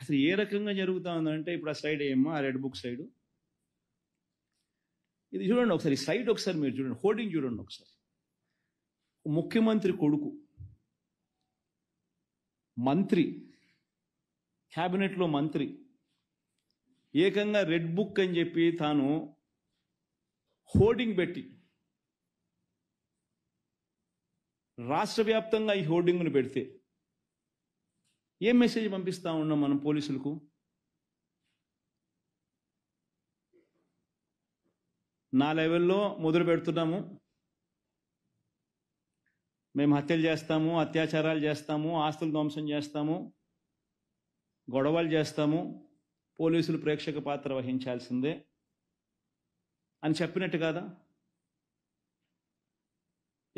అసలు ఏ రకంగా జరుగుతా ఉందంటే ఇప్పుడు ఆ సైడ్ ఏమ్మా ఆ రెడ్ బుక్ సైడ్ ఇది చూడండి ఒకసారి సైడ్ ఒకసారి మీరు చూడండి హోర్డింగ్ చూడండి ఒకసారి ముఖ్యమంత్రి కొడుకు మంత్రి క్యాబినెట్లో మంత్రి ఏకంగా రెడ్ బుక్ అని చెప్పి తాను హోర్డింగ్ పెట్టి రాష్ట్ర వ్యాప్తంగా ఈ హోర్డింగ్ను పెడితే ఏం మెసేజ్ పంపిస్తా ఉన్నాం మనం పోలీసులకు నా లెవెల్లో మొదలు పెడుతున్నాము మేము హత్యలు చేస్తాము అత్యాచారాలు చేస్తాము ఆస్తులు ధ్వంసం చేస్తాము గొడవలు చేస్తాము పోలీసులు ప్రేక్షక పాత్ర వహించాల్సిందే అని చెప్పినట్టు కదా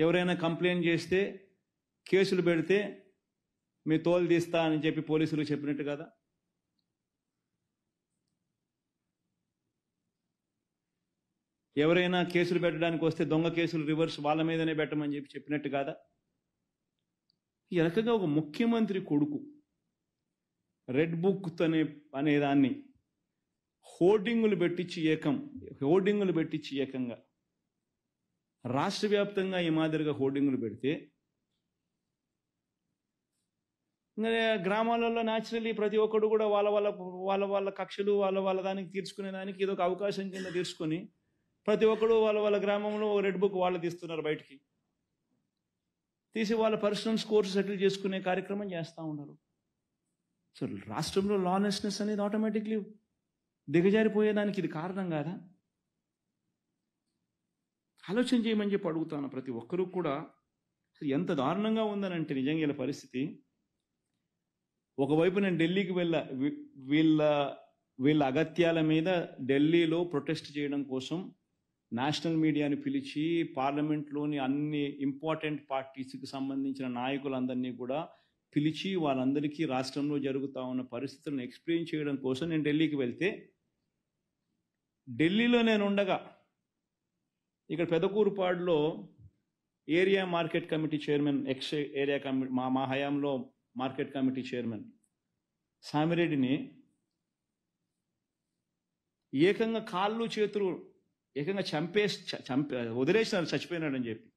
ఎవరైనా కంప్లైంట్ చేస్తే కేసులు పెడితే మీ తోలు తీస్తా అని చెప్పి పోలీసులు చెప్పినట్టు కదా ఎవరైనా కేసులు పెట్టడానికి వస్తే దొంగ కేసులు రివర్స్ వాళ్ళ మీదనే పెట్టమని చెప్పి చెప్పినట్టు కాదా ఈ రకంగా ఒక ముఖ్యమంత్రి కొడుకు రెడ్ బుక్ అనే అనేదాన్ని హోర్డింగులు పెట్టించి ఏకం హోర్డింగులు పెట్టించి ఏకంగా రాష్ట్ర వ్యాప్తంగా ఈ మాదిరిగా హోర్డింగ్లు పెడితే గ్రామాలలో న్యాచురలీ ప్రతి ఒక్కరు కూడా వాళ్ళ వాళ్ళ వాళ్ళ వాళ్ళ కక్షలు వాళ్ళ వాళ్ళ దానికి తీర్చుకునే దానికి ఇదొక అవకాశం కింద తీర్చుకొని ప్రతి ఒక్కరు వాళ్ళ వాళ్ళ గ్రామంలో ఒక రెడ్ బుక్ వాళ్ళు తీస్తున్నారు బయటికి తీసి వాళ్ళ పర్సనల్ స్కోర్స్ సెటిల్ చేసుకునే కార్యక్రమం చేస్తూ ఉన్నారు సో రాష్ట్రంలో లానెస్నెస్ అనేది ఆటోమేటిక్లీ దిగజారిపోయేదానికి ఇది కారణం కాదా ఆలోచన చేయమని చెప్పి అడుగుతాను ప్రతి ఒక్కరూ కూడా ఎంత దారుణంగా అంటే నిజంగా ఇలా పరిస్థితి ఒకవైపు నేను ఢిల్లీకి వెళ్ళ వీళ్ళ వీళ్ళ అగత్యాల మీద ఢిల్లీలో ప్రొటెస్ట్ చేయడం కోసం నేషనల్ మీడియాని పిలిచి పార్లమెంట్లోని అన్ని ఇంపార్టెంట్ పార్టీస్కి సంబంధించిన నాయకులందరినీ కూడా పిలిచి వాళ్ళందరికీ రాష్ట్రంలో జరుగుతూ ఉన్న పరిస్థితులను ఎక్స్ప్లెయిన్ చేయడం కోసం నేను ఢిల్లీకి వెళ్తే ఢిల్లీలో నేను ఉండగా ఇక్కడ పెదకూరుపాడులో area market committee chairman ex area committee మా మా హయాంలో మార్కెట్ కమిటీ చైర్మన్ సామిరెడ్డిని ఏకంగా కాళ్ళు చేతులు ఏకంగా చంపేసి చంపే వదిలేసినారు చచ్చిపోయినాడని చెప్పి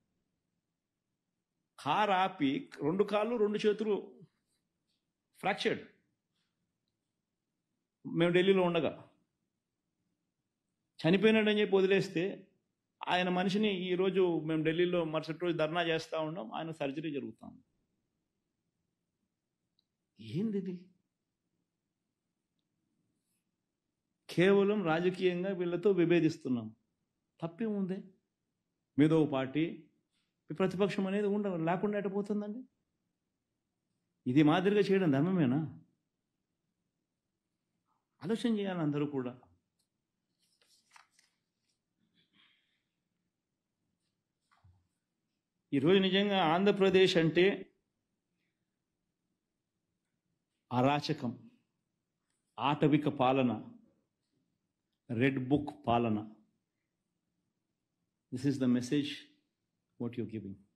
కారు ఆపి రెండు కాళ్ళు రెండు చేతులు ఫ్రాక్చర్డ్ మేము ఢిల్లీలో ఉండగా చనిపోయినాడని చెప్పి వదిలేస్తే ఆయన మనిషిని ఈరోజు మేము ఢిల్లీలో మరుసటి రోజు ధర్నా చేస్తూ ఉన్నాం ఆయన సర్జరీ జరుగుతాం ఏంది ఇది కేవలం రాజకీయంగా వీళ్ళతో విభేదిస్తున్నాం ఉందే మీదో పార్టీ ప్రతిపక్షం అనేది ఉండ లేకుండా పోతుందండి ఇది మాదిరిగా చేయడం ధర్మమేనా ఆలోచన చేయాలి అందరూ కూడా ఈరోజు నిజంగా ఆంధ్రప్రదేశ్ అంటే అరాచకం ఆటవిక పాలన రెడ్ బుక్ పాలన this is the message what you giving